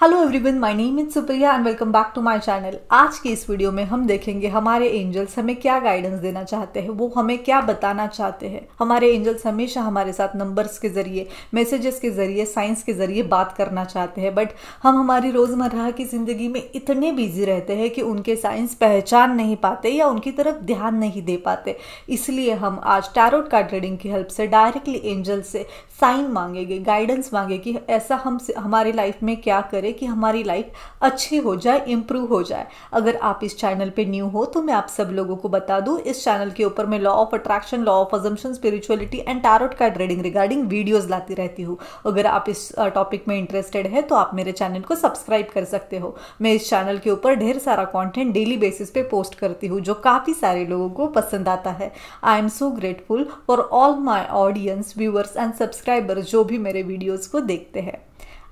hello everyone my name is Supriya and welcome back to my channel आज की इस video में हम देखेंगे हमारे एंजल्स हमें क्या गाइडेंस देना चाहते हैं वो हमें क्या बताना चाहते हैं हमारे एंजल्स हमेशा हमारे साथ नंबर्स के जरिए मैसेजेस के जरिए साइंस के जरिए बात करना चाहते हैं बट हम हमारी रोज़मर्रा की ज़िंदगी में इतने बिजी रहते हैं कि उनके साइंस पहचान नहीं पाते या उनकी तरफ ध्यान नहीं दे पाते इसलिए हम आज टैरोट कार्ड रीडिंग की हेल्प से डायरेक्टली एंजल्स से साइन मांगेंगे गाइडेंस मांगेंगे कि ऐसा हम हमारी लाइफ में क्या करें कि हमारी लाइफ अच्छी हो जाए इम्प्रूव हो जाए अगर आप इस चैनल पे न्यू हो तो मैं आप सब लोगों को बता दूं इस चैनल के ऊपर मैं law of attraction law of assumption spirituality and tarot card reading regarding videos लाती रहती हूँ अगर आप इस टॉपिक में इंटरेस्टेड है तो आप मेरे चैनल को सब्सक्राइब कर सकते हो मैं इस चैनल के ऊपर ढेर सारा कॉन्टेंट डेली बेसिस पे पोस्ट करती हूँ जो काफ़ी सारे लोगों को पसंद आता है I am so grateful for all my audience viewers and subscribers जो भी मेरे वीडियोज़ को देखते हैं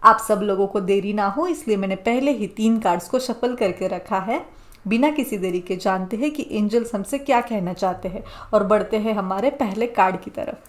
आप सब लोगों को देरी ना हो इसलिए मैंने पहले ही तीन कार्ड्स को शफल करके रखा है बिना किसी देरी के जानते हैं कि एंजल्स हमसे क्या कहना चाहते हैं और बढ़ते हैं हमारे पहले कार्ड की तरफ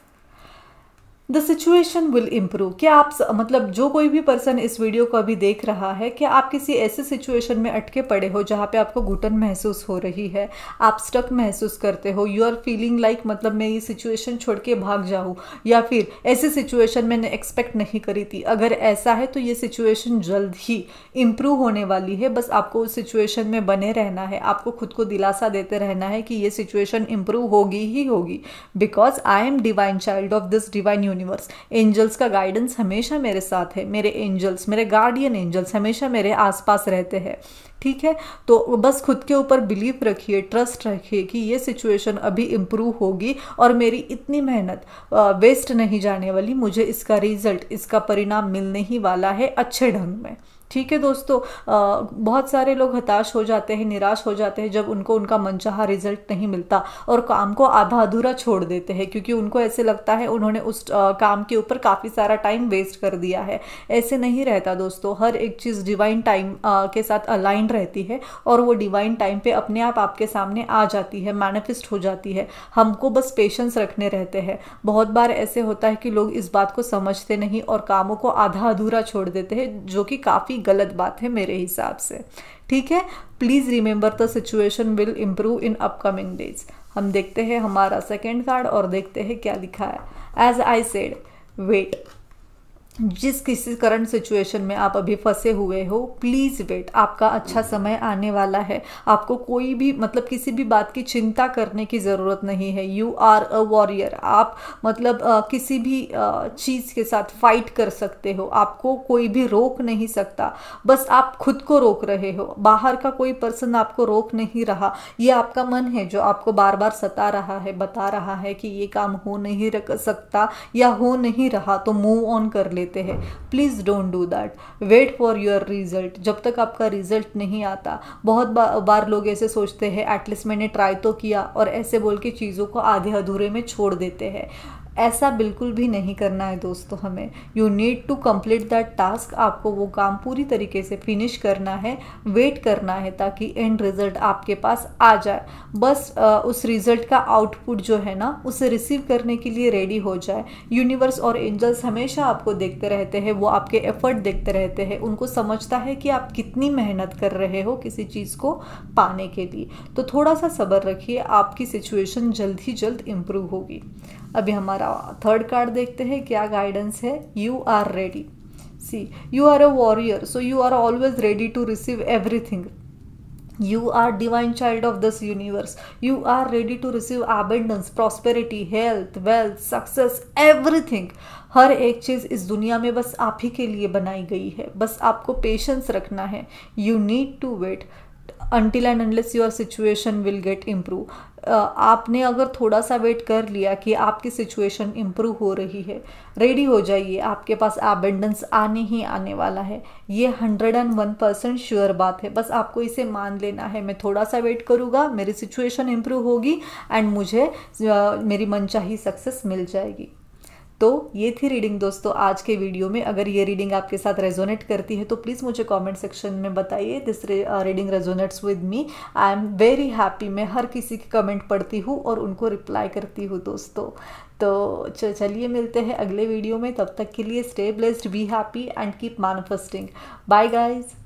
द सिचुएशन विल इम्प्रूव क्या आप मतलब जो कोई भी पर्सन इस वीडियो को अभी देख रहा है क्या आप किसी ऐसे सिचुएशन में अटके पड़े हो जहाँ पे आपको घुटन महसूस हो रही है आप स्टक महसूस करते हो यू आर फीलिंग लाइक मतलब मैं ये सिचुएशन छोड़ के भाग जाऊँ या फिर ऐसी सिचुएशन मैंने एक्सपेक्ट नहीं करी थी अगर ऐसा है तो ये सिचुएशन जल्द ही इम्प्रूव होने वाली है बस आपको उस सिचुएशन में बने रहना है आपको खुद को दिलासा देते रहना है कि ये सिचुएशन इम्प्रूव होगी ही होगी because I am divine child of this divine universe angels का गाइडेंस हमेशा मेरे साथ है मेरे एंजल्स मेरे गार्डियन एंजल्स हमेशा मेरे आसपास रहते हैं ठीक है तो बस खुद के ऊपर बिलीव रखिए ट्रस्ट रखिए कि ये सिचुएशन अभी इम्प्रूव होगी और मेरी इतनी मेहनत वेस्ट नहीं जाने वाली मुझे इसका रिजल्ट इसका परिणाम मिलने ही वाला है अच्छे ढंग में ठीक है दोस्तों बहुत सारे लोग हताश हो जाते हैं निराश हो जाते हैं जब उनको उनका मनचाहा रिजल्ट नहीं मिलता और काम को आधा अधूरा छोड़ देते हैं क्योंकि उनको ऐसे लगता है उन्होंने उस काम के ऊपर काफ़ी सारा टाइम वेस्ट कर दिया है ऐसे नहीं रहता दोस्तों हर एक चीज़ डिवाइन टाइम के साथ अलाइंड रहती है और वो डिवाइन टाइम पर अपने आप आपके सामने आ जाती है मैनिफेस्ट हो जाती है हमको बस पेशेंस रखने रहते हैं बहुत बार ऐसे होता है कि लोग इस बात को समझते नहीं और कामों को आधा अधूरा छोड़ देते हैं जो कि काफ़ी गलत बात है मेरे हिसाब से ठीक है please remember the situation will improve in upcoming days हम देखते हैं हमारा सेकेंड कार्ड और देखते हैं क्या लिखा है एज आई सेड वेट जिस किसी करंट सिचुएशन में आप अभी फंसे हुए हो प्लीज़ वेट आपका अच्छा समय आने वाला है आपको कोई भी मतलब किसी भी बात की चिंता करने की ज़रूरत नहीं है यू आर अ वॉरियर आप मतलब आ, किसी भी आ, चीज़ के साथ फाइट कर सकते हो आपको कोई भी रोक नहीं सकता बस आप खुद को रोक रहे हो बाहर का कोई पर्सन आपको रोक नहीं रहा ये आपका मन है जो आपको बार बार सता रहा है बता रहा है कि ये काम हो नहीं रख सकता या हो नहीं रहा तो मूव ऑन कर ले देते हैं please don't do that wait for your result जब तक आपका रिजल्ट नहीं आता बहुत बा, बार लोग ऐसे सोचते हैं एटलीस्ट मैंने ट्राई तो किया और ऐसे बोल के चीज़ों को आधे अधूरे में छोड़ देते हैं ऐसा बिल्कुल भी नहीं करना है दोस्तों हमें you need to complete that task आपको वो काम पूरी तरीके से फिनिश करना है वेट करना है ताकि एंड रिजल्ट आपके पास आ जाए बस आ, उस रिजल्ट का आउटपुट जो है ना उसे रिसीव करने के लिए रेडी हो जाए यूनिवर्स और एंजल्स हमेशा आपको देखते रहते हैं वो आपके एफर्ट देखते रहते हैं उनको समझता है कि आप कितनी मेहनत कर रहे हो किसी चीज़ को पाने के लिए तो थोड़ा सा सब्र रखिए आपकी सिचुएशन जल्द ही जल्द इम्प्रूव होगी अभी हमारा थर्ड कार्ड देखते हैं क्या गाइडेंस है you are ready see you are a warrior so you are always ready to receive everything you are divine child of this universe you are ready to receive abundance prosperity health wealth success everything हर एक चीज़ इस दुनिया में बस आप ही के लिए बनाई गई है बस आपको पेशेंस रखना है you need to wait until and unless your situation will get improve आपने अगर थोड़ा सा वेट कर लिया कि आपकी सिचुएशन इम्प्रूव हो रही है रेडी हो जाइए आपके पास एबेंडेंस आने ही आने वाला है ये hundred and one percent sure बात है बस आपको इसे मान लेना है मैं थोड़ा सा वेट करूँगा मेरी सिचुएशन इम्प्रूव होगी एंड मुझे uh, मेरी मनचाही सक्सेस मिल जाएगी तो ये थी रीडिंग दोस्तों आज के वीडियो में अगर ये रीडिंग आपके साथ रेजोनेट करती है तो प्लीज़ मुझे कमेंट सेक्शन में बताइए this reading resonates with me I am very happy मैं हर किसी की कमेंट पढ़ती हूँ और उनको रिप्लाई करती हूँ दोस्तों तो चलिए मिलते हैं अगले वीडियो में तब तक के लिए stay blessed be happy and keep manifesting bye guys